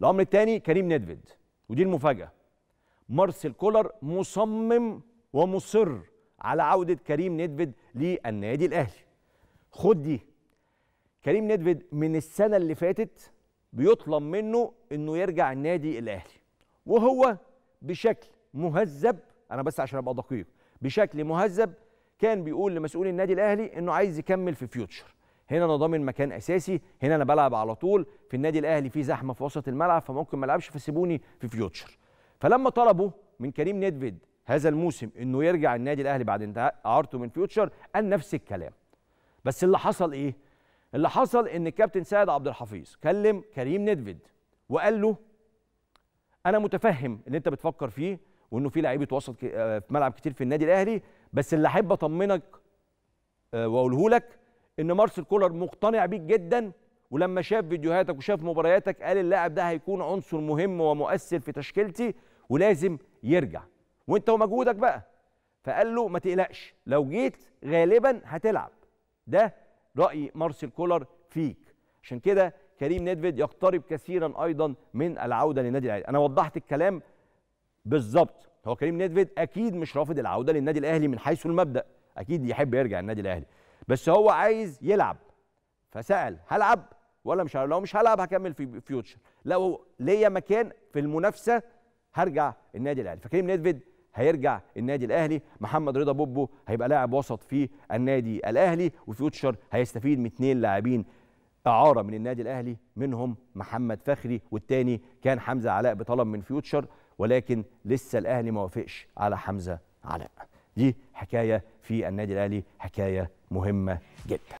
الامر الثاني كريم ندفد ودي المفاجاه مارسيل كولر مصمم ومصر على عوده كريم ندفد للنادي الاهلي خد دي كريم ندفد من السنه اللي فاتت بيطلب منه انه يرجع النادي الاهلي وهو بشكل مهذب انا بس عشان ابقى دقيق بشكل مهذب كان بيقول لمسؤول النادي الاهلي انه عايز يكمل في فيوتشر هنا انا ضامن مكان اساسي هنا انا بلعب على طول في النادي الاهلي في زحمه في وسط الملعب فممكن ما العبش فسيبوني في فيوتشر فلما طلبوا من كريم نيدفيد هذا الموسم انه يرجع النادي الاهلي بعد انتهاء اعارته من فيوتشر قال نفس الكلام بس اللي حصل ايه اللي حصل ان الكابتن سعد عبد الحفيظ كلم كريم نيدفيد وقال له انا متفهم اللي انت بتفكر فيه وانه في لعيبه وسط آه، في ملعب كتير في النادي الاهلي بس اللي احب اطمنك آه، واقوله لك ان مارسيل كولر مقتنع بيك جدا ولما شاف فيديوهاتك وشاف مبارياتك قال اللاعب ده هيكون عنصر مهم ومؤثر في تشكيلتي ولازم يرجع وانت ومجهودك بقى فقال له ما تقلقش لو جيت غالبا هتلعب ده راي مارسيل كولر فيك عشان كده كريم نيدفيد يقترب كثيرا ايضا من العوده للنادي الاهلي انا وضحت الكلام بالظبط هو كريم نيدفيد اكيد مش رافض العوده للنادي الاهلي من حيث المبدا اكيد يحب يرجع النادي الاهلي بس هو عايز يلعب فسال هلعب ولا مش هلعب لو مش هلعب هكمل في فيوتشر لو ليا مكان في المنافسه هرجع النادي الاهلي فكريم نيدفيد هيرجع النادي الاهلي محمد رضا بوبو هيبقى لاعب وسط في النادي الاهلي وفيوتشر هيستفيد من اثنين لاعبين اعاره من النادي الاهلي منهم محمد فخري والتاني كان حمزه علاء بطلب من فيوتشر ولكن لسه الاهلي ما وافقش على حمزه علاء دي حكايه في النادي الاهلي حكايه مهمه جدا